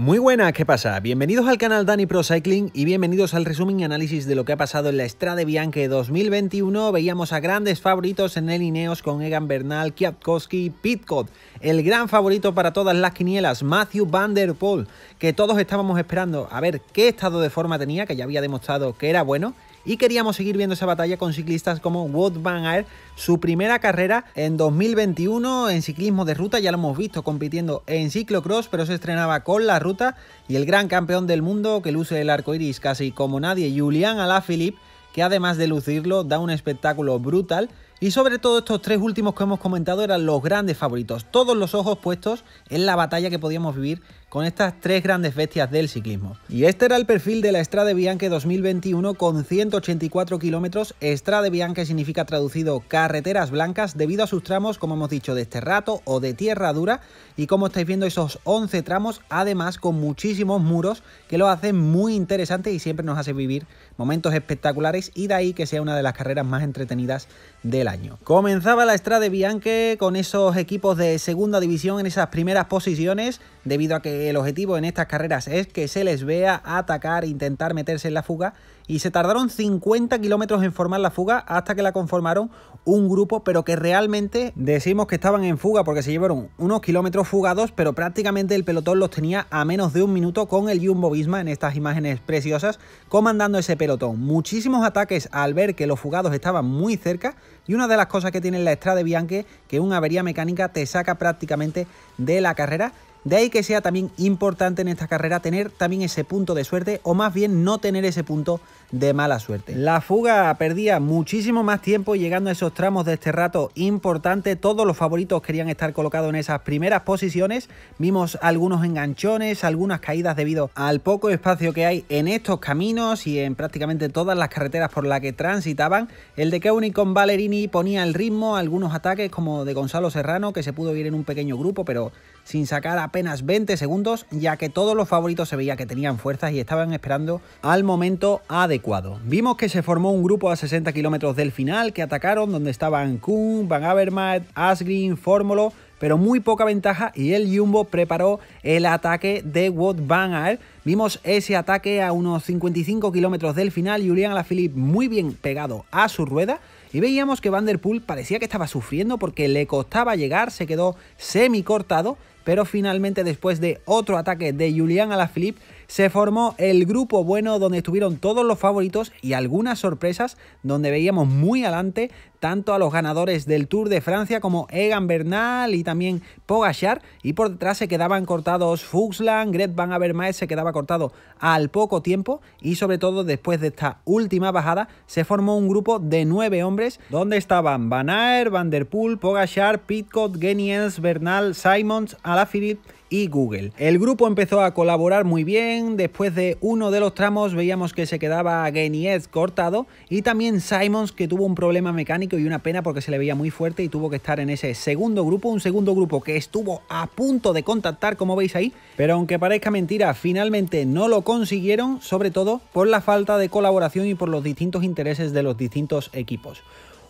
Muy buenas, ¿qué pasa? Bienvenidos al canal Dani Pro Cycling y bienvenidos al resumen y análisis de lo que ha pasado en la Strade Bianche 2021. Veíamos a grandes favoritos en el Ineos con Egan Bernal, Kwiatkowski y El gran favorito para todas las quinielas, Matthew Van Der Poel, que todos estábamos esperando a ver qué estado de forma tenía, que ya había demostrado que era bueno y queríamos seguir viendo esa batalla con ciclistas como Wout van Aert, su primera carrera en 2021 en ciclismo de ruta, ya lo hemos visto compitiendo en ciclocross, pero se estrenaba con la ruta y el gran campeón del mundo que luce el arco iris casi como nadie, Julian Alaphilippe, que además de lucirlo da un espectáculo brutal y sobre todo estos tres últimos que hemos comentado eran los grandes favoritos, todos los ojos puestos en la batalla que podíamos vivir con estas tres grandes bestias del ciclismo. Y este era el perfil de la Strade Bianche 2021 con 184 kilómetros. Strade Bianche significa traducido carreteras blancas debido a sus tramos, como hemos dicho, de este rato o de tierra dura. Y como estáis viendo, esos 11 tramos, además con muchísimos muros que lo hacen muy interesante y siempre nos hace vivir momentos espectaculares y de ahí que sea una de las carreras más entretenidas del año. Comenzaba la Strade Bianche con esos equipos de segunda división en esas primeras posiciones debido a que el objetivo en estas carreras es que se les vea atacar, intentar meterse en la fuga. Y se tardaron 50 kilómetros en formar la fuga hasta que la conformaron un grupo, pero que realmente decimos que estaban en fuga porque se llevaron unos kilómetros fugados, pero prácticamente el pelotón los tenía a menos de un minuto con el Jumbo Visma en estas imágenes preciosas, comandando ese pelotón. Muchísimos ataques al ver que los fugados estaban muy cerca. Y una de las cosas que tiene la Estrada de Bianque, que una avería mecánica te saca prácticamente de la carrera de ahí que sea también importante en esta carrera tener también ese punto de suerte o más bien no tener ese punto de mala suerte. La fuga perdía muchísimo más tiempo llegando a esos tramos de este rato importante. Todos los favoritos querían estar colocados en esas primeras posiciones. Vimos algunos enganchones, algunas caídas debido al poco espacio que hay en estos caminos y en prácticamente todas las carreteras por las que transitaban. El de Keuni con Valerini ponía el ritmo, algunos ataques como de Gonzalo Serrano que se pudo ir en un pequeño grupo pero sin sacar apenas 20 segundos, ya que todos los favoritos se veía que tenían fuerzas y estaban esperando al momento adecuado. Vimos que se formó un grupo a 60 kilómetros del final que atacaron donde estaban Kuhn, Van Avermaet, Asgreen, Fórmulo, pero muy poca ventaja y el Jumbo preparó el ataque de Wout Van Vimos ese ataque a unos 55 kilómetros del final, Julian Alaphilippe muy bien pegado a su rueda y veíamos que Van Der Poel parecía que estaba sufriendo porque le costaba llegar, se quedó semi cortado pero finalmente después de otro ataque de Julián a la Alaphilippe se formó el grupo bueno donde estuvieron todos los favoritos y algunas sorpresas donde veíamos muy adelante tanto a los ganadores del Tour de Francia como Egan Bernal y también Pogachar y por detrás se quedaban cortados Fuchsland, Gret Van Avermaet se quedaba cortado al poco tiempo y sobre todo después de esta última bajada se formó un grupo de nueve hombres donde estaban Van Aert, Van Der Poel, Pogachar, Pitcott, Geniens, Bernal, Simons, Alaphilippe y Google. El grupo empezó a colaborar muy bien, después de uno de los tramos veíamos que se quedaba Geniez cortado y también Simons que tuvo un problema mecánico y una pena porque se le veía muy fuerte y tuvo que estar en ese segundo grupo, un segundo grupo que estuvo a punto de contactar como veis ahí, pero aunque parezca mentira, finalmente no lo consiguieron, sobre todo por la falta de colaboración y por los distintos intereses de los distintos equipos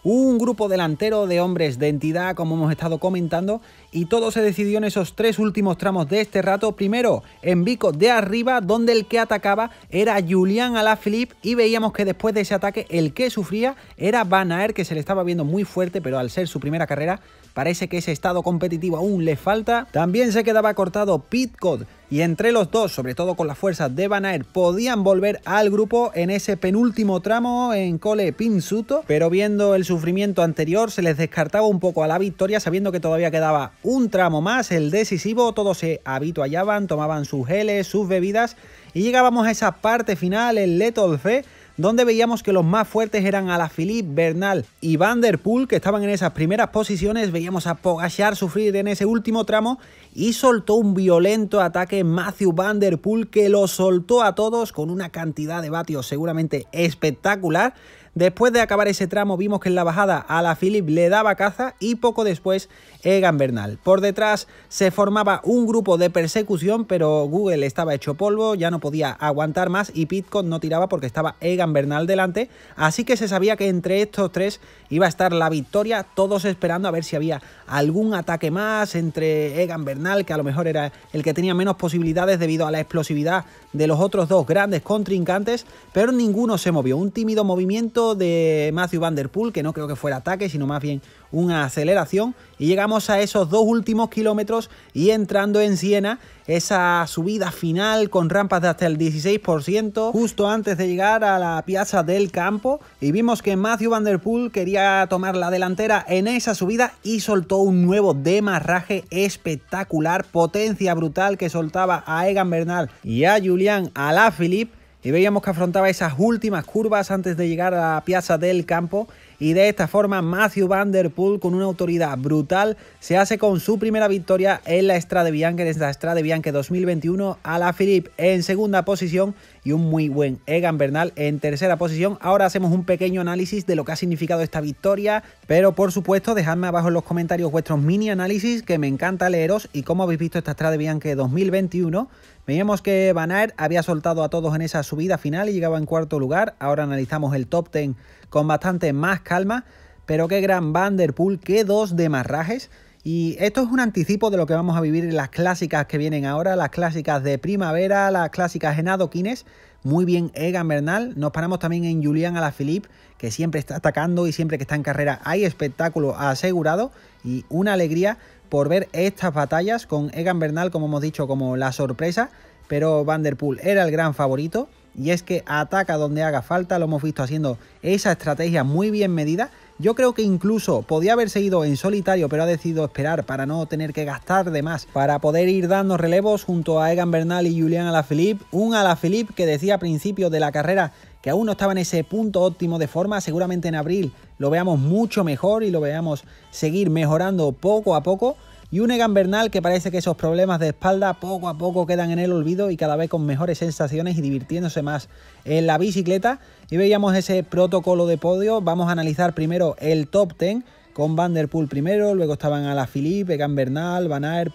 un grupo delantero de hombres de entidad, como hemos estado comentando, y todo se decidió en esos tres últimos tramos de este rato. Primero, en Vico de arriba, donde el que atacaba era Julián Alaphilippe, y veíamos que después de ese ataque el que sufría era Van Aert, que se le estaba viendo muy fuerte, pero al ser su primera carrera parece que ese estado competitivo aún le falta. También se quedaba cortado Pitcott y entre los dos, sobre todo con la fuerza de Van podían volver al grupo en ese penúltimo tramo en Cole Pinsuto, pero viendo el sufrimiento anterior se les descartaba un poco a la victoria sabiendo que todavía quedaba un tramo más, el decisivo, todos se habituallaban, tomaban sus geles, sus bebidas y llegábamos a esa parte final, el Leto Fe donde veíamos que los más fuertes eran Alaphilippe, Bernal y Van Der Poel, que estaban en esas primeras posiciones. Veíamos a Pogashar sufrir en ese último tramo y soltó un violento ataque Matthew Van Der Poel, que lo soltó a todos con una cantidad de vatios seguramente espectacular. Después de acabar ese tramo vimos que en la bajada a la Philip le daba caza y poco después Egan Bernal. Por detrás se formaba un grupo de persecución pero Google estaba hecho polvo, ya no podía aguantar más y Pitcock no tiraba porque estaba Egan Bernal delante, así que se sabía que entre estos tres iba a estar la victoria, todos esperando a ver si había algún ataque más entre Egan Bernal, que a lo mejor era el que tenía menos posibilidades debido a la explosividad de los otros dos grandes contrincantes, pero ninguno se movió. Un tímido movimiento de Matthew Van Der Poel, que no creo que fuera ataque, sino más bien una aceleración y llegamos a esos dos últimos kilómetros y entrando en Siena, esa subida final con rampas de hasta el 16%, justo antes de llegar a la Piazza del Campo y vimos que Matthew Van Der Poel quería tomar la delantera en esa subida y soltó un nuevo demarraje espectacular, potencia brutal que soltaba a Egan Bernal y a Julián Alaphilippe y veíamos que afrontaba esas últimas curvas antes de llegar a la Piazza del Campo y de esta forma Matthew Van Der Poel con una autoridad brutal se hace con su primera victoria en la Strade Bianche desde la Strade Bianche 2021 a la Philippe en segunda posición y un muy buen Egan Bernal en tercera posición. Ahora hacemos un pequeño análisis de lo que ha significado esta victoria, pero por supuesto dejadme abajo en los comentarios vuestros mini análisis que me encanta leeros y cómo habéis visto esta Strade Bianche 2021 Veíamos que Van Aert había soltado a todos en esa subida final y llegaba en cuarto lugar. Ahora analizamos el top 10 con bastante más calma. Pero qué gran Vanderpool, qué dos demarrajes. Y esto es un anticipo de lo que vamos a vivir en las clásicas que vienen ahora, las clásicas de primavera, las clásicas en adoquines. Muy bien Egan Bernal. Nos paramos también en Julián Alaphilippe, que siempre está atacando y siempre que está en carrera hay espectáculo asegurado y una alegría por ver estas batallas con Egan Bernal, como hemos dicho, como la sorpresa, pero Vanderpool era el gran favorito y es que ataca donde haga falta, lo hemos visto haciendo esa estrategia muy bien medida. Yo creo que incluso podía haberse ido en solitario, pero ha decidido esperar para no tener que gastar de más, para poder ir dando relevos junto a Egan Bernal y Julián Alaphilippe. Un Alaphilippe que decía a principio de la carrera que aún no estaba en ese punto óptimo de forma, seguramente en abril lo veamos mucho mejor y lo veamos seguir mejorando poco a poco. Y un Egan Bernal que parece que esos problemas de espalda poco a poco quedan en el olvido y cada vez con mejores sensaciones y divirtiéndose más en la bicicleta. Y veíamos ese protocolo de podio. Vamos a analizar primero el top 10 con Vanderpool primero, luego estaban Alaphilippe, Egan Bernal, Van Aert,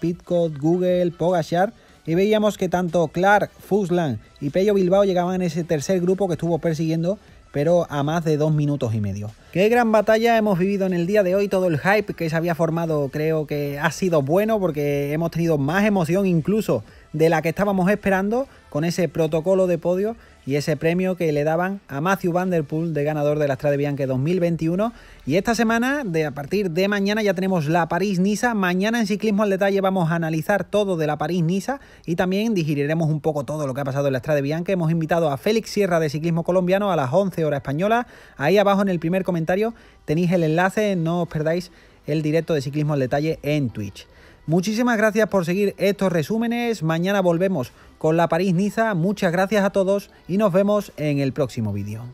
Google, Pogashar. Y veíamos que tanto Clark, Fuslan y Pello Bilbao llegaban en ese tercer grupo que estuvo persiguiendo, pero a más de dos minutos y medio. Qué gran batalla hemos vivido en el día de hoy, todo el hype que se había formado creo que ha sido bueno porque hemos tenido más emoción incluso de la que estábamos esperando con ese protocolo de podio y ese premio que le daban a Matthew Vanderpool de ganador de la Strade Bianche 2021. Y esta semana, de, a partir de mañana, ya tenemos la París-Niza. Mañana en Ciclismo al Detalle vamos a analizar todo de la París-Niza y también digeriremos un poco todo lo que ha pasado en la Strade Bianche. Hemos invitado a Félix Sierra de Ciclismo Colombiano a las 11 horas española. Ahí abajo en el primer comentario tenéis el enlace, no os perdáis el directo de Ciclismo al Detalle en Twitch. Muchísimas gracias por seguir estos resúmenes. Mañana volvemos con la París-Niza. Muchas gracias a todos y nos vemos en el próximo vídeo.